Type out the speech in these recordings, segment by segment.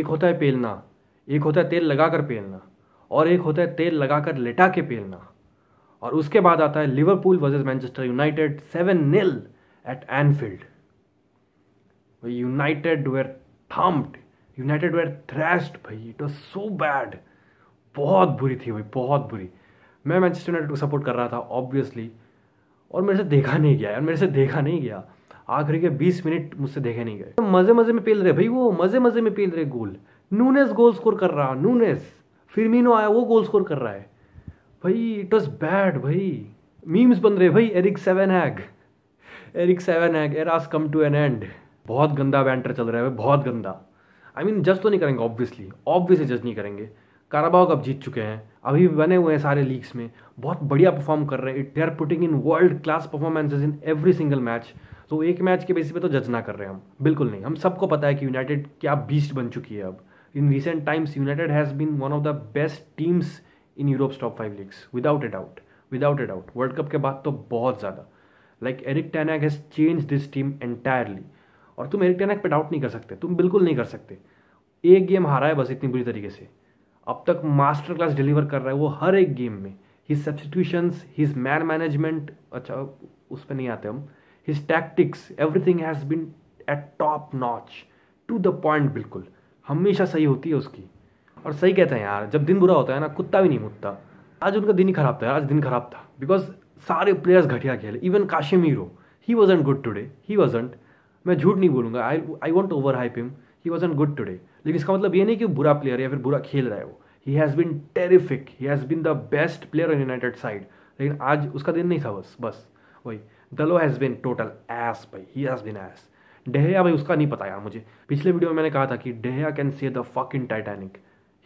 एक होता है पेलना एक होता है तेल लगाकर पेलना और एक होता है तेल लगाकर लेटा के पेलना और उसके बाद आता है Liverpool versus Manchester United seven nil at Anfield United were thumped United were thrashed भाई इट वॉज सो बैड बहुत बुरी थी भाई बहुत बुरी मैं मैनचेस्टर यूनाइटेड को सपोर्ट कर रहा था ऑब्वियसली और मेरे से देखा नहीं गया और मेरे से देखा नहीं गया आखिर के 20 मिनट मुझसे देखे नहीं गए तो मजे मजे में पेल रहे भाई वो मजे मजे में पेल रहे गोल नूनेस गोल स्कोर कर रहा नूनेस फिरमिनो आया वो गोल स्कोर कर रहा है भाई इट वॉज बैड भाई मीम्स बन रहे भाई Erik seven Hag Erik seven Hag er आज कम टू एन एंड बहुत गंदा बैंटर चल रहा है बहुत गंदा आई मीन जज तो नहीं करेंगे ऑब्वियसली ऑब्वियसली जज नहीं करेंगे काराबाग अब जीत चुके हैं अभी बने हुए हैं सारे लीग्स में बहुत बढ़िया परफॉर्म कर रहे हैं it they are putting in world class performances in every single match तो एक मैच के बेसिस पे तो जज ना कर रहे हैं हम बिल्कुल नहीं हम सबको पता है कि यूनाइटेड क्या बीस्ट बन चुकी है अब in recent times United has been one of the best teams in Europe top five leagues without a doubt without a doubt world cup के बाद तो बहुत ज़्यादा like Erik ten Hag has change this team entirely और तुम Eric टैनैक पे doubt नहीं कर सकते तुम बिल्कुल नहीं कर सकते एक गेम हारा है बस इतनी बुरी तरीके से अब तक मास्टर क्लास डिलीवर कर रहा है वो हर एक गेम में his substitutions his man management अच्छा उस पर नहीं आते हम his tactics everything has been at top notch to the point बिल्कुल हमेशा सही होती है उसकी और सही कहते हैं यार जब दिन बुरा होता है ना कुत्ता भी नहीं मुतता आज उनका दिन ही खराब था आज दिन खराब था बिकॉज सारे प्लेयर्स घटिया खेले even Casemiro he was good today he was मैं झूठ नहीं बोलूँगा I I won't overhype him he was good today लेकिन इसका मतलब ये नहीं कि बुरा प्लेयर या फिर बुरा खेल रहा है वो he has been terrific he has been the best player in United side लेकिन आज उसका दिन नहीं था बस बस वही दलो हैज़ बिन टोटल एस भाई ही हैज़ बिन एस डेहया भाई उसका नहीं पता यार मुझे पिछले वीडियो में मैंने कहा था कि De Gea can say the fucking Titanic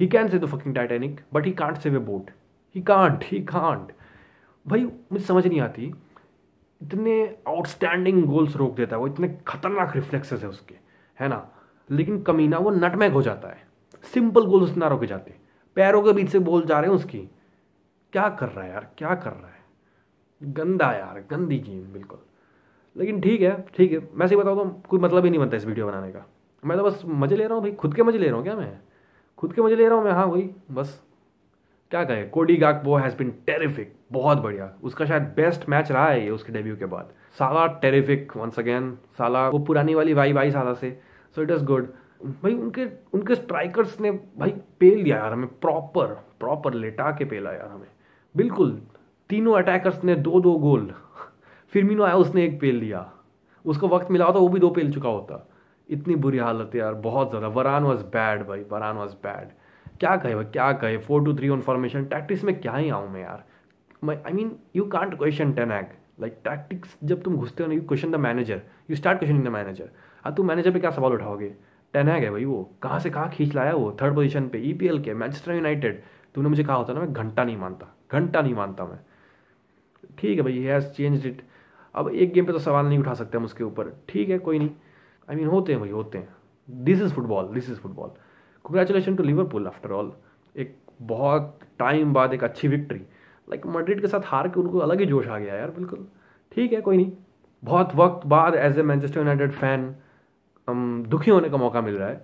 he can say the fucking Titanic but he can't save boat he can't he can't भाई मुझे समझ नहीं आती इतने आउटस्टैंडिंग गोल्स रोक देता है वो इतने खतरनाक रिफ्लेक्सेस है उसके है ना लेकिन कमीना वो नटमैक हो जाता है सिंपल गोल्स ना रोके जाते पैरों के बीच से बोल जा रहे हैं उसकी क्या कर रहा है यार क्या कर रहा है गंदा यार गंदी गेम बिल्कुल लेकिन ठीक है ठीक है मैं सही बताऊँ तो कोई मतलब ही नहीं बनता इस वीडियो बनाने का मैं तो बस मज़े ले रहा हूँ भाई खुद के मज़े ले रहा हूँ क्या मैं खुद के मज़े ले रहा हूँ मैं हाँ भाई बस क्या कहे कोडी गाक वो हैज़ बिन टेरिफिक बहुत बढ़िया उसका शायद बेस्ट मैच रहा है ये उसके डेब्यू के बाद साला टेरिफिक वंस अगेन साला वो पुरानी वाली वाई वाई साला से सो इट इज़ गुड भाई उनके उनके स्ट्राइकर्स ने भाई पेल दिया यार हमें प्रॉपर प्रॉपर लेटा के पेला यार हमें बिल्कुल तीनों अटैकर्स ने दो दो गोल फिरमिनो आया उसने एक पेल लिया उसको वक्त मिला होता वो भी दो पेल चुका होता इतनी बुरी हालत है यार बहुत ज़्यादा वरान वॉज बैड भाई वरान वॉज बैड क्या कहे भाई क्या कहे four two three one formation tactics में क्या ही आऊँ मैं यार मैं I mean you can't question ten Hag like tactics जब तुम घुसते हो ना you question the manager you start question the manager अब तुम मैनेजर पर क्या सवाल उठाओगे टेन एग है भाई वो कहाँ से कहाँ खींच लाया वो थर्ड पोजिशन पे ई e के मैनचेस्टर यूनाइटेड तुमने मुझे कहा होता ना मैं घंटा नहीं मानता घंटा नहीं मानता मैं ठीक है भाई हैज़ चेंज इट अब एक गेम पे तो सवाल नहीं उठा सकते हम उसके ऊपर ठीक है कोई नहीं आई I मीन mean, होते हैं भाई होते हैं this is football this is football congratulation to Liverpool after all एक बहुत टाइम बाद एक अच्छी विक्ट्री लाइक like, मड्रिड के साथ हार के उनको अलग ही जोश आ गया यार बिल्कुल ठीक है कोई नहीं बहुत वक्त बाद as a Manchester United fan दुखी होने का मौका मिल रहा है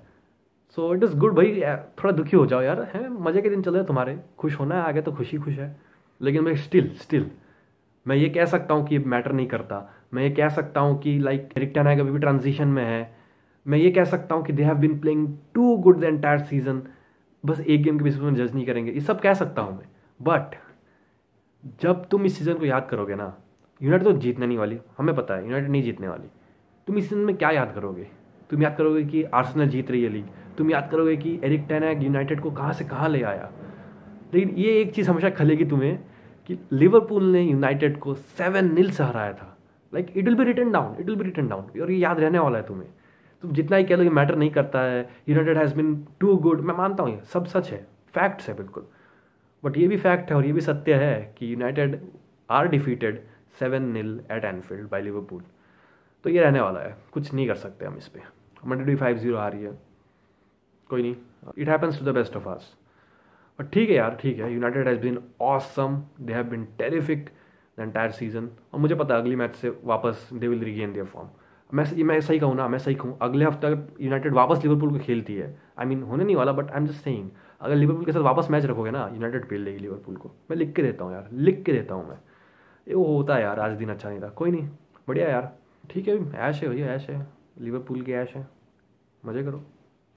सो इट इज़ गुड भाई थोड़ा दुखी हो जाओ यार हैं मज़े के दिन चले तुम्हारे खुश होना है आगे तो खुशी खुश है लेकिन भाई स्टिल स्टिल मैं ये कह सकता हूँ कि ये मैटर नहीं करता मैं ये कह सकता हूँ कि लाइक एरिक टैन अभी भी ट्रांजिशन में है मैं ये कह सकता हूँ कि they have been playing too good the entire season बस एक गेम के बीच में जज नहीं करेंगे ये सब कह सकता हूँ मैं बट जब तुम इस सीज़न को याद करोगे ना यूनाइटेड तो जीतने नहीं वाली हमें पता है यूनाइटेड नहीं जीतने वाली तुम इस सीज़न में क्या याद करोगे तुम याद करोगे कि आर्सेनल जीत रही है लीग तुम याद करोगे कि एरिक टैन यूनाइटेड को कहाँ से कहाँ ले आया लेकिन ये एक चीज़ हमेशा खलेगी तुम्हें कि लिवरपूल ने यूनाइटेड को सेवन नील से हराया था like it will be written down it will be written down और ये याद रहने वाला है तुम्हें तुम जितना ही कह लो ये मैटर नहीं करता है United has been too good मैं मानता हूँ ये सब सच है फैक्ट्स है बिल्कुल बट ये भी फैक्ट है और ये भी सत्य है कि United are defeated seven nil at Anfield by Liverpool तो ये रहने वाला है कुछ नहीं कर सकते हम इस पर हमारे डी फाइव जीरो आ रही है कोई नहीं it happens to the best of us but ठीक है यार ठीक है United has been awesome they have been terrific the entire season और मुझे पता है अगली मैच से वापस they will regain their form मैं मैं सही कहूँ ना मैं सही कहूँ अगले हफ्ते अगर यूनाइटेड वापस लिवरपूल को खेलती है आई I मीन mean, होने नहीं वाला but I am just saying अगर लिवरपूल के साथ वापस मैच रखोगे ना यूनाइटेड पेल लेगी लिवरपूल को मैं लिख के देता हूँ यार लिख के देता हूँ मैं ये वो होता है यार आज दिन अच्छा नहीं था कोई नहीं बढ़िया यार ठीक है ऐश है भैया ऐश है लिवरपूल की ऐश है मज़े करो